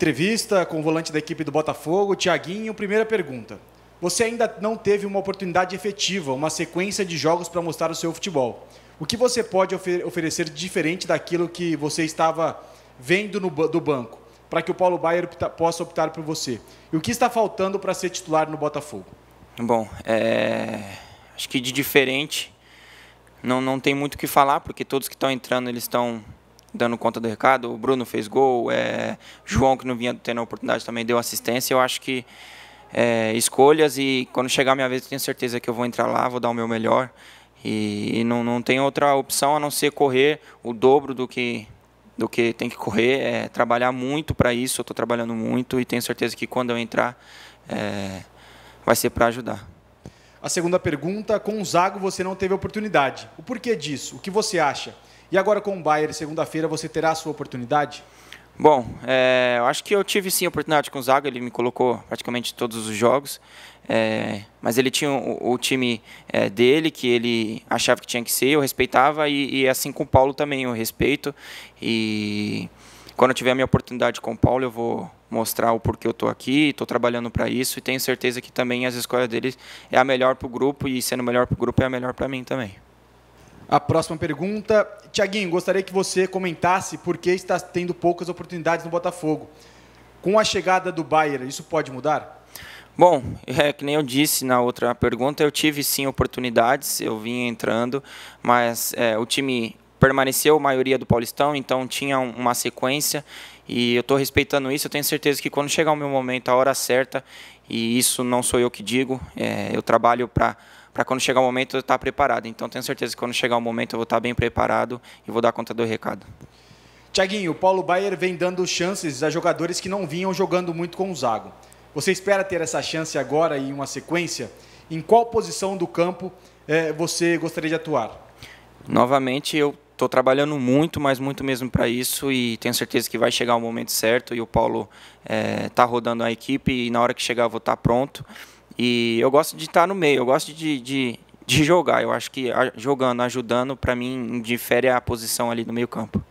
entrevista com o volante da equipe do Botafogo, Tiaguinho. Primeira pergunta. Você ainda não teve uma oportunidade efetiva, uma sequência de jogos para mostrar o seu futebol. O que você pode ofer oferecer de diferente daquilo que você estava vendo no, do banco, para que o Paulo Baier opta, possa optar por você? E o que está faltando para ser titular no Botafogo? Bom, é... acho que de diferente não, não tem muito o que falar, porque todos que estão entrando eles estão dando conta do recado. O Bruno fez gol, é, João, que não vinha tendo a oportunidade, também deu assistência. Eu acho que é, escolhas e quando chegar a minha vez, eu tenho certeza que eu vou entrar lá, vou dar o meu melhor. E, e não, não tem outra opção a não ser correr o dobro do que do que tem que correr, é, trabalhar muito para isso. Eu estou trabalhando muito e tenho certeza que quando eu entrar é, vai ser para ajudar. A segunda pergunta, com o Zago você não teve oportunidade. O porquê disso? O que você acha? E agora com o Bayern, segunda-feira, você terá a sua oportunidade? Bom, é, eu acho que eu tive sim a oportunidade com o Zaga, ele me colocou praticamente todos os jogos, é, mas ele tinha o, o time é, dele, que ele achava que tinha que ser, eu respeitava, e, e assim com o Paulo também, eu respeito, e quando eu tiver a minha oportunidade com o Paulo, eu vou mostrar o porquê eu estou aqui, estou trabalhando para isso e tenho certeza que também as escolhas dele é a melhor para o grupo e sendo melhor para o grupo é a melhor para mim também. A próxima pergunta. Tiaguinho, gostaria que você comentasse por que está tendo poucas oportunidades no Botafogo. Com a chegada do Bayern, isso pode mudar? Bom, é que nem eu disse na outra pergunta, eu tive sim oportunidades, eu vim entrando, mas é, o time permaneceu a maioria do Paulistão, então tinha uma sequência e eu estou respeitando isso. Eu tenho certeza que quando chegar o meu momento, a hora certa, e isso não sou eu que digo, é, eu trabalho para para quando chegar o momento eu estar tá preparado. Então tenho certeza que quando chegar o momento eu vou estar tá bem preparado e vou dar conta do recado. Tiaguinho, o Paulo Baier vem dando chances a jogadores que não vinham jogando muito com o Zago. Você espera ter essa chance agora em uma sequência? Em qual posição do campo é, você gostaria de atuar? Novamente, eu estou trabalhando muito, mas muito mesmo para isso e tenho certeza que vai chegar o momento certo e o Paulo está é, tá rodando a equipe e na hora que chegar eu vou estar tá pronto. E eu gosto de estar tá no meio, eu gosto de, de, de, jogar. Eu acho que jogando, ajudando, para mim, difere a posição ali no meio campo.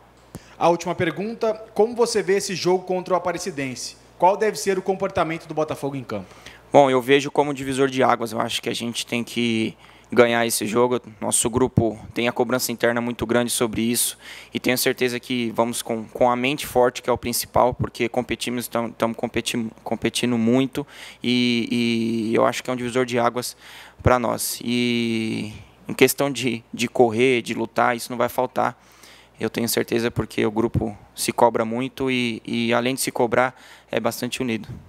A última pergunta, como você vê esse jogo contra o Aparecidense? Qual deve ser o comportamento do Botafogo em campo? Bom, eu vejo como divisor de águas. Eu acho que a gente tem que ganhar esse jogo. Nosso grupo tem a cobrança interna muito grande sobre isso e tenho certeza que vamos com, com a mente forte, que é o principal, porque competimos, estamos competindo, competindo muito e, e, eu acho que é um divisor de águas para nós. E em questão de, de correr, de lutar, isso não vai faltar. Eu tenho certeza porque o grupo se cobra muito e, e além de se cobrar, é bastante unido.